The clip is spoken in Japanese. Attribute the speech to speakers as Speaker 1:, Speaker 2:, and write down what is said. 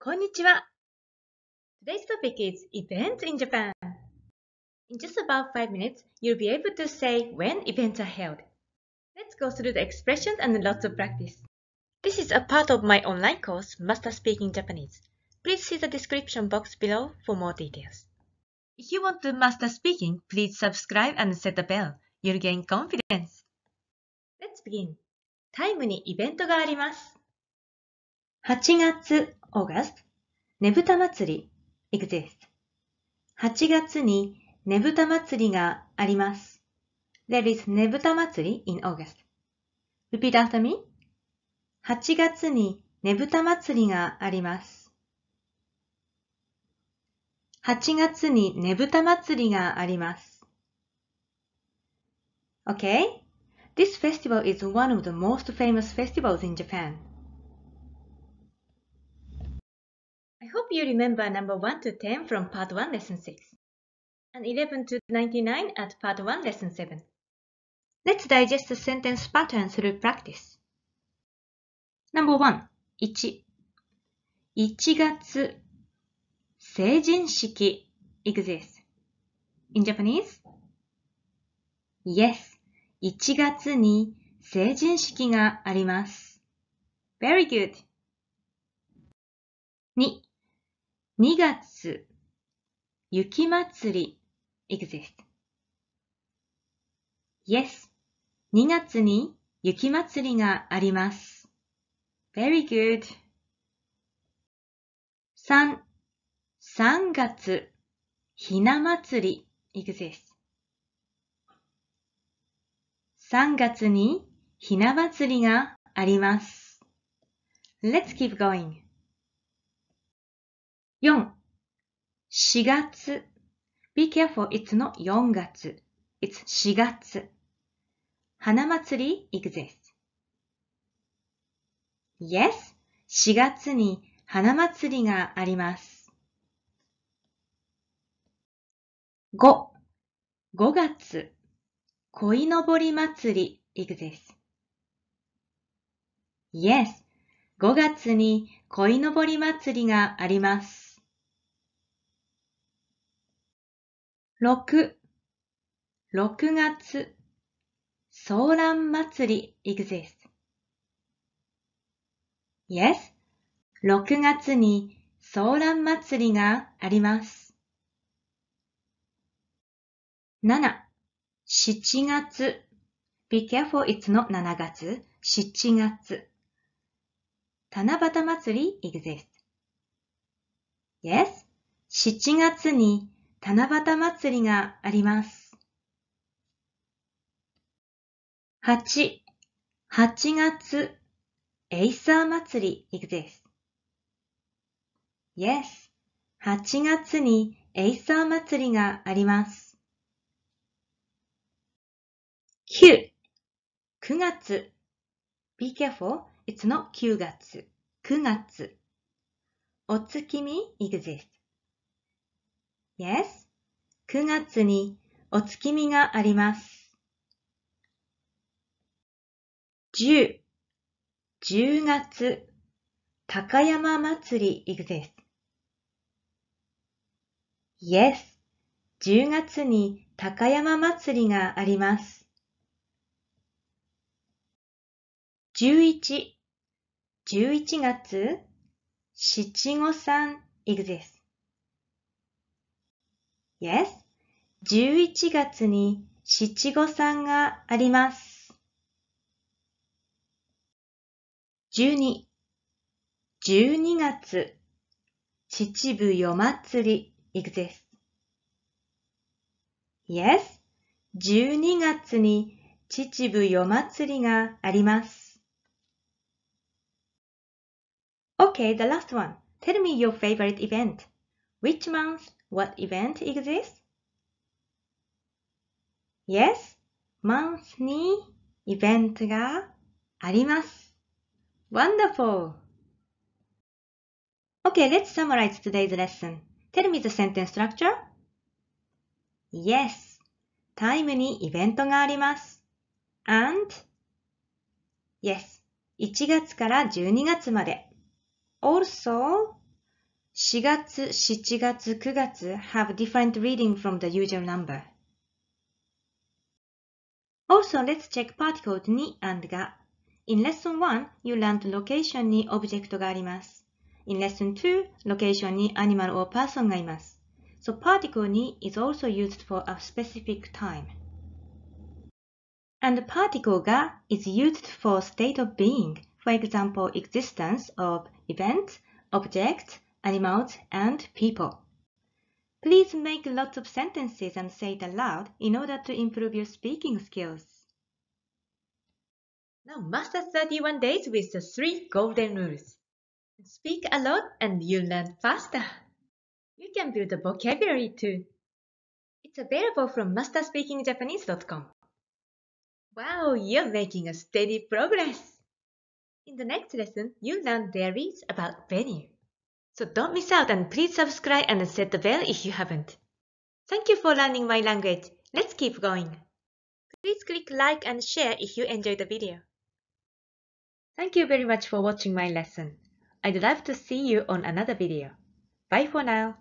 Speaker 1: Konnichiwa! Today's topic is Events in Japan. In just about 5 minutes, you'll be able to say when events are held. Let's go through the expressions and lots of practice. This is a part of my online course, Master Speaking Japanese. Please see the description box below for more details. If you want to master speaking, please subscribe and set the bell. You'll gain confidence. Let's begin. タイムにイベントがあります。8月 August ねぶた祭り exist s 8月にねぶた祭りがあります。There is ねぶた祭り in August. Repeat after me. 8月にねぶた祭りがあります。8月にねぶた祭りがあります。Okay? This festival is one of the most famous festivals in Japan. I hope you remember number 1 to 10 from part 1 lesson 6 and 11 to 99 at part 1 lesson 7. Let's digest the sentence pattern through practice. Number 1 1 1月成人式 exists. In Japanese? Yes. 1月に成人式があります。Very good. 2 2月、雪祭り exist. Yes, 2月に雪祭りがあります。Very good. 3、3月、ひな祭り exist. 3月にひな祭りがあります。Let's keep going. 4、4月。be careful, it's not 4月。it's 4月。花祭り exists. Yes, 4月に花祭りがあります。5、五月。恋のぼり祭り exists. Yes, 5月に恋のぼり祭りがあります。六、六月、ソーラン祭り exists。Yes, 六月にソーラン祭りがあります。七、七月、be careful it's n o 七月、七月、七夕祭り exists。Yes, 七月に七夕祭りがあります。八、八月、エイサー祭り exists. Yes, 八月にエイサー祭りがあります。九、九月 Be careful, it's not 月、九月。お月見 exists. Yes, 9月にお月見があります。10、10月、高山祭りです。Yes, 10月に高山祭りがあります。11、11月、七五三 exists. Yes, 11月に七五三があります。12、12月、秩父夜祭り exists. Yes, 12月に秩父夜祭りがあります。Okay, the last one. Tell me your favorite event. Which month what event exists? Yes, month にイベントがあります。Wonderful! Okay, let's summarize today's lesson. Tell me the sentence structure. Yes, タイムにイベントがあります。and yes, 1月から12月まで。also 4月、7月、9月 have different reading from the usual number. Also, let's check particles ni and ga. In lesson 1, you learned location ni, object In lesson 2, location ni, animal or person So particle ni is also used for a specific time. And particle ga is used for state of being, for example, existence of event, object, animals, and people. Please make lots of sentences and say it aloud in order to improve your speaking skills. Now master 31 days with the three golden rules. Speak a lot and you learn faster. You can build a vocabulary too. It's available from masterspeakingjapanese.com. Wow, you're making a steady progress. In the next lesson, you'll learn theories about venue. So don't miss out and please subscribe and set the bell if you haven't. Thank you for learning my language. Let's keep going. Please click like and share if you enjoyed the video. Thank you very much for watching my lesson. I'd love to see you on another video. Bye for now.